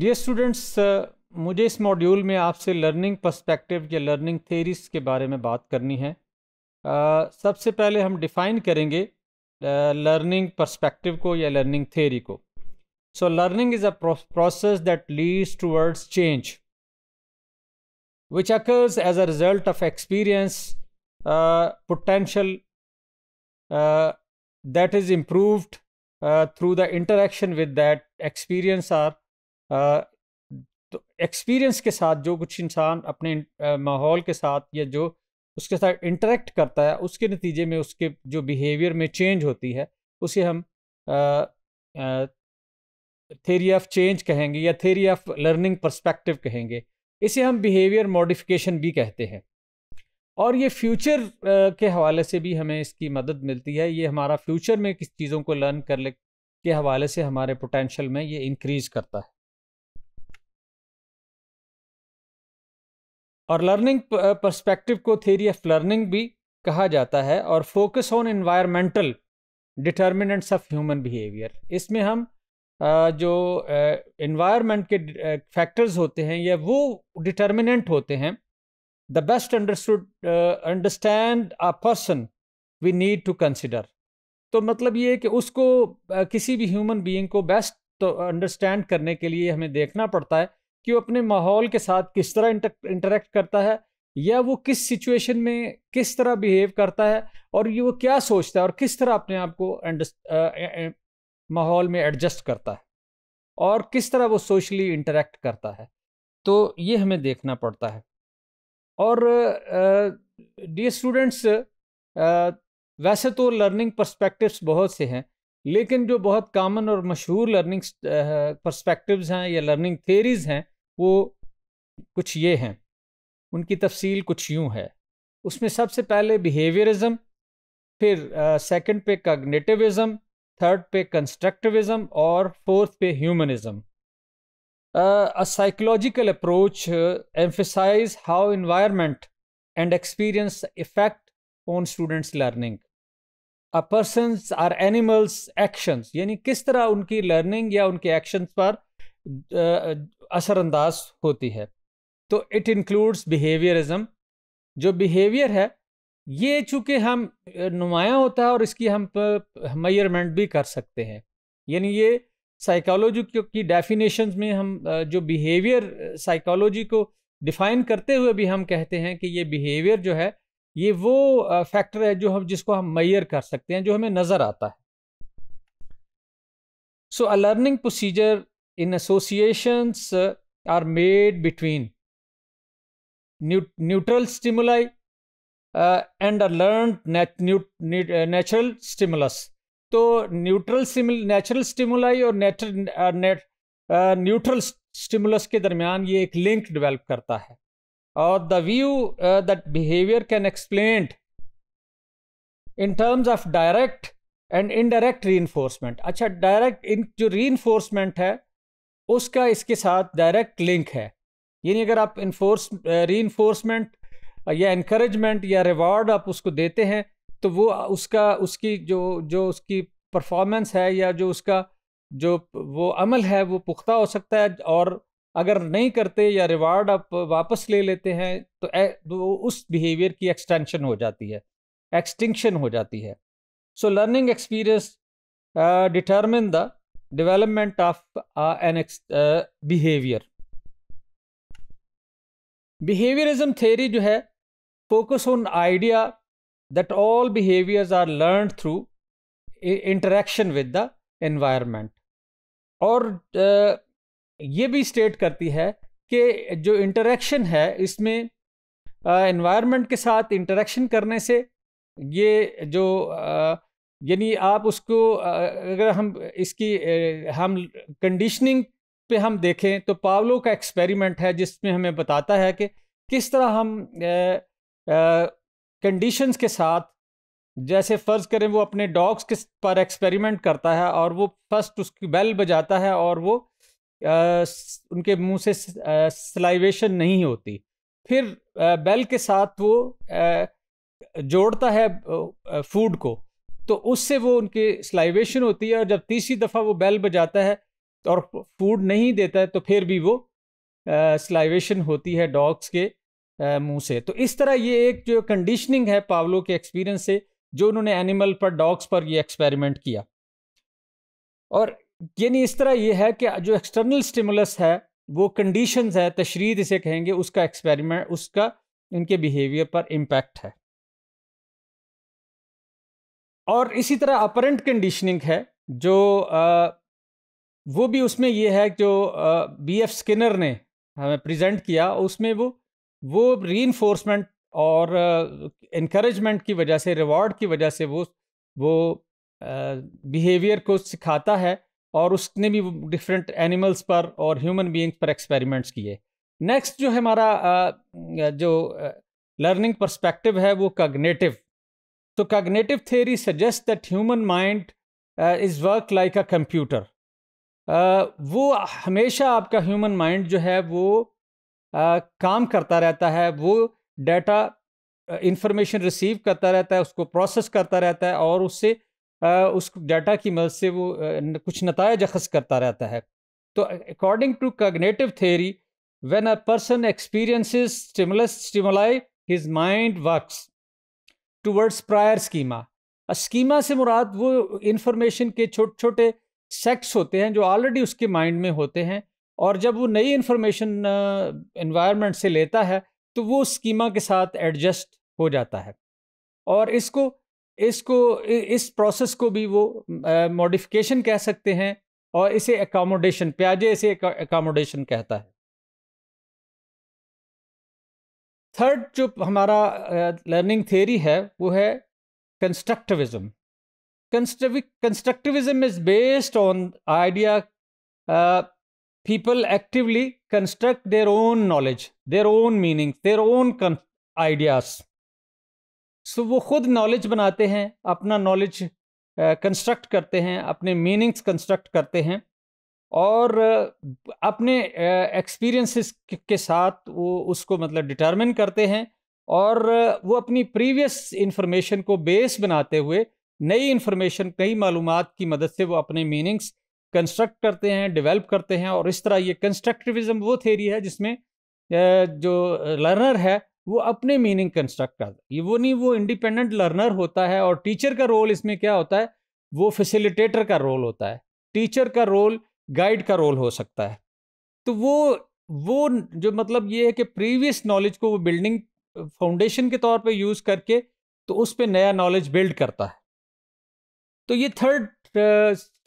dear students uh, मुझे इस module में आपसे लर्निंग पर्सपेक्टिव या लर्निंग थेरीज के बारे में बात करनी है uh, सबसे पहले हम डिफ़ाइन करेंगे लर्निंग uh, पर्सपेक्टिव को या लर्निंग थेरी को so learning is a process that leads towards change which occurs as a result of experience potential that is improved through the interaction with that experience or तो experience के साथ जो कुछ इंसान अपने माहौल के साथ या जो उसके साथ इंटरेक्ट करता है उसके नतीजे में उसके जो बिहेवियर में चेंज होती है उसे हम थेरी ऑफ चेंज कहेंगे या थेरी ऑफ लर्निंग परस्पेक्टिव कहेंगे इसे हम बिहेवियर मॉडिफिकेशन भी कहते हैं और ये फ्यूचर के हवाले से भी हमें इसकी मदद मिलती है ये हमारा फ्यूचर में किस चीज़ों को लर्न करने के हवाले से हमारे पोटेंशल में ये इंक्रीज करता है और लर्निंग परस्पेक्टिव uh, को थेरी ऑफ लर्निंग भी कहा जाता है और focus on environmental determinants of human behaviour इसमें हम uh, जो इन्वायरमेंट uh, के फैक्टर्स होते हैं या वो डिटर्मिनेंट होते हैं the best understood understand a person we need to consider तो मतलब ये कि उसको किसी भी ह्यूमन बीइंग को बेस्ट अंडरस्टैंड तो करने के लिए हमें देखना पड़ता है कि वो अपने माहौल के साथ किस तरह इंटरेक्ट करता है या वो किस सिचुएशन में किस तरह बिहेव करता है और ये वो क्या सोचता है और किस तरह अपने आप को माहौल में एडजस्ट करता है और किस तरह वो सोशली इंटरेक्ट करता है तो ये हमें देखना पड़ता है और डी स्टूडेंट्स वैसे तो लर्निंग पर्सपेक्टिव्स बहुत से हैं लेकिन जो बहुत कॉमन और मशहूर लर्निंग पर्सपेक्टिव्स हैं या लर्निंग थेरीज हैं वो कुछ ये हैं उनकी तफसील कुछ यूं है उसमें सबसे पहले बिहेवियरिज्म फिर सेकेंड पे कग्नेटिविज़म थर्ड पे कंस्ट्रक्टिविज़म और फोर्थ पे humanism a psychological approach emphasize how environment and experience effect on students learning a persons or animals actions यानी किस तरह उनकी लर्निंग या उनके एक्शंस पर असरअंदाज होती है तो इट इंक्लूड्स बिहेवियरिज्म जो बिहेवियर है ये चूंकि हम नुमाया होता है और इसकी हम मयरमेंट भी कर सकते हैं यानी ये साइकोलॉजी की डेफिनेशन में हम जो बिहेवियर साइकोलॉजी को डिफाइन करते हुए भी हम कहते हैं कि ये बिहेवियर जो है ये वो फैक्टर है जो हम जिसको हम मैयर कर सकते हैं जो हमें नज़र आता है so a learning procedure in associations are made between neutral stimuli and stimuli learn natural stimulus तो न्यूट्रल नेचुरल स्टिमुलाई और न्यूट्रल स्टिमुलस के दरमियान ये एक लिंक डिवेलप करता है और the view that behaviour can explain in terms of direct and indirect री अच्छा डायरेक्ट इन जो री है उसका इसके साथ डायरेक्ट लिंक है यानी अगर आप इन्फोर्स री इन्फोर्समेंट या इनक्रेजमेंट या रिवॉर्ड आप उसको देते हैं तो वो उसका उसकी जो जो उसकी परफॉर्मेंस है या जो उसका जो वो अमल है वो पुख्ता हो सकता है और अगर नहीं करते या रिवार्ड आप वापस ले लेते हैं तो, तो वो उस बिहेवियर की एक्सटेंशन हो जाती है एक्सटिंक्शन हो जाती है so learning experience determine the development of uh, an ex uh, behavior behaviorism theory जो है focus on idea that all behaviors are learned through interaction with the environment और uh, ये भी state करती है कि जो interaction है इसमें uh, environment के साथ interaction करने से ये जो uh, यानी आप उसको अगर हम इसकी हम कंडीशनिंग पे हम देखें तो पावलो का एक्सपेरिमेंट है जिसमें हमें बताता है कि किस तरह हम कंडीशंस के साथ जैसे फ़र्ज़ करें वो अपने डॉग्स के पर एक्सपेरिमेंट करता है और वो फर्स्ट उसकी बेल बजाता है और वो आ, उनके मुंह से सलाइवेशन नहीं होती फिर आ, बेल के साथ वो आ, जोड़ता है फूड को तो उससे वो उनके स्लाइवेशन होती है और जब तीसरी दफ़ा वो बैल बजाता है और फूड नहीं देता है तो फिर भी वो स्लाइवेशन होती है डॉग्स के मुंह से तो इस तरह ये एक जो कंडीशनिंग है पावलो के एक्सपीरियंस से जो उन्होंने एनिमल पर डॉग्स पर ये एक्सपेरिमेंट किया और यानी इस तरह ये है कि जो एक्सटर्नल स्टिमुलस है वो कंडीशंस है तशरीद इसे कहेंगे उसका एक्सपेरिमेंट उसका इनके बिहेवियर पर इम्पैक्ट है और इसी तरह अपरेंट कंडीशनिंग है जो आ, वो भी उसमें ये है जो बी एफ स्किनर ने हमें प्रेजेंट किया उसमें वो वो री और इनक्रेजमेंट की वजह से रिवॉर्ड की वजह से वो वो बिहेवियर को सिखाता है और उसने भी डिफरेंट एनिमल्स पर और ह्यूमन बीइंग्स पर एक्सपेरिमेंट्स किए नेक्स्ट जो हमारा जो लर्निंग पर्सपेक्टिव है वो कग्नेटिव तो cognitive theory suggest that human mind is work like a computer वो हमेशा आपका ह्यूमन माइंड जो है वो uh, काम करता रहता है वो डाटा इंफॉर्मेशन रिसीव करता रहता है उसको प्रोसेस करता रहता है और उससे uh, उस डाटा की मदद से वो uh, कुछ नतज अखज करता रहता है तो according to cognitive theory when a person experiences stimulus stimuli his mind works towards prior schema schema से मुराद वो इन्फॉर्मेशन के छोटे छोटे सेक्ट्स होते हैं जो ऑलरेडी उसके माइंड में होते हैं और जब वो नई इन्फॉर्मेशन इन्वायरमेंट से लेता है तो वो स्कीमा के साथ एडजस्ट हो जाता है और इसको इसको इस प्रोसेस को भी वो मॉडिफिकेशन कह सकते हैं और इसे एकोमोडेशन प्याजे इसे एकोमोडेशन कहता है थर्ड जो हमारा लर्निंग थ्योरी है वो है constructivism constructivism is based on idea people actively construct their own knowledge their own meaning their own ideas so वो खुद नॉलेज बनाते हैं अपना नॉलेज कंस्ट्रक्ट करते हैं अपने मीनिंग्स कंस्ट्रक्ट करते हैं और अपने एक्सपीरियंसेस के साथ वो उसको मतलब डिटरमिन करते हैं और वो अपनी प्रीवियस इंफॉर्मेशन को बेस बनाते हुए नई इन्फॉर्मेशन नई मालूम की मदद से वो अपने मीनिंग्स कंस्ट्रक्ट करते हैं डेवलप करते हैं और इस तरह ये कंस्ट्रक्टिविज्म वो थेरी है जिसमें जो लर्नर है वो अपने मीनिंग कंस्ट्रक्ट कर ये वो नहीं वो इंडिपेंडेंट लर्नर होता है और टीचर का रोल इसमें क्या होता है वो फैसिलिटेटर का रोल होता है टीचर का रोल गाइड का रोल हो सकता है तो वो वो जो मतलब ये है कि प्रीवियस नॉलेज को वो बिल्डिंग फाउंडेशन के तौर पे यूज़ करके तो उस पर नया नॉलेज बिल्ड करता है तो ये थर्ड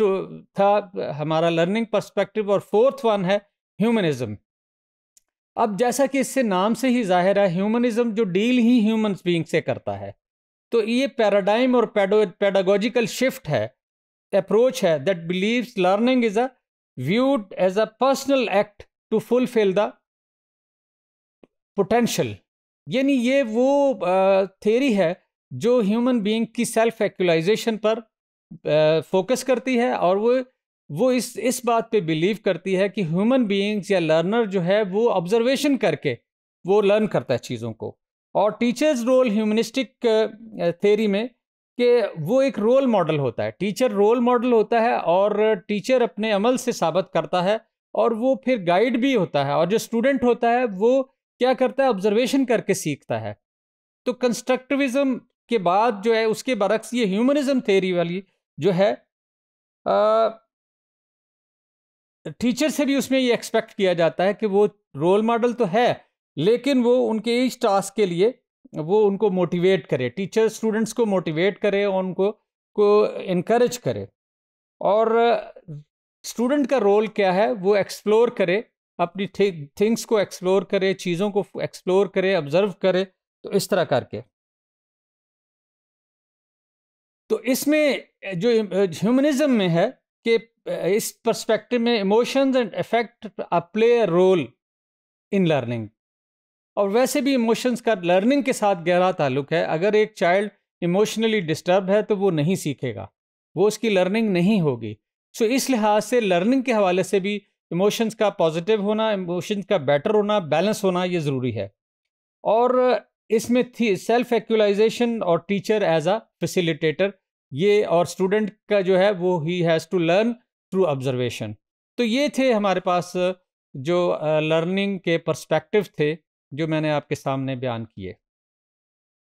तो था हमारा लर्निंग पर्सपेक्टिव और फोर्थ वन है ह्यूमनिज्म अब जैसा कि इससे नाम से ही जाहिर है ह्यूमनिज्म जो डील ही ह्यूमन बींग से करता है तो ये पैराडाइम और पेडागोजिकल शिफ्ट है अप्रोच है that believes learning is a viewed as a personal act to fulfill the potential यानी ये वो थेरी है जो ह्यूमन बीइंग की सेल्फ एक्चुलाइजेशन पर फोकस करती है और वो वो इस इस बात पे बिलीव करती है कि ह्यूमन बीइंग्स या लर्नर जो है वो ऑब्जर्वेशन करके वो लर्न करता है चीज़ों को और टीचर्स रोल ह्यूमनिस्टिक थेरी में कि वो एक रोल मॉडल होता है टीचर रोल मॉडल होता है और टीचर अपने अमल से साबित करता है और वो फिर गाइड भी होता है और जो स्टूडेंट होता है वो क्या करता है ऑब्जर्वेशन करके सीखता है तो कंस्ट्रक्टिविज़म के बाद जो है उसके बरक्स ये ह्यूमनिज़म थेरी वाली जो है आ, टीचर से भी उसमें ये एक्सपेक्ट किया जाता है कि वो रोल मॉडल तो है लेकिन वो उनके इस टास्क के लिए वो उनको मोटिवेट करे टीचर स्टूडेंट्स को मोटिवेट करे और उनको को इनक्रेज करे और स्टूडेंट का रोल क्या है वो एक्सप्लोर करे अपनी थिंग्स को एक्सप्लोर करे चीज़ों को एक्सप्लोर करे ऑब्जर्व करे तो इस तरह करके तो इसमें जो ह्यूमनिज्म में है कि इस पर्सपेक्टिव में emotions and effect play a role in learning और वैसे भी इमोशंस का लर्निंग के साथ गहरा ताल्लुक है अगर एक चाइल्ड इमोशनली डिस्टर्ब है तो वो नहीं सीखेगा वो उसकी लर्निंग नहीं होगी सो इस लिहाज से लर्निंग के हवाले से भी इमोशंस का पॉजिटिव होना इमोशंस का बेटर होना बैलेंस होना ये ज़रूरी है और इसमें थी सेल्फ एक्चुलाइजेशन और टीचर एज अ फैसिलिटेटर ये और स्टूडेंट का जो है वो ही has to learn through observation तो ये थे हमारे पास जो लर्निंग के पर्सपेक्टिव थे जो मैंने आपके सामने बयान किए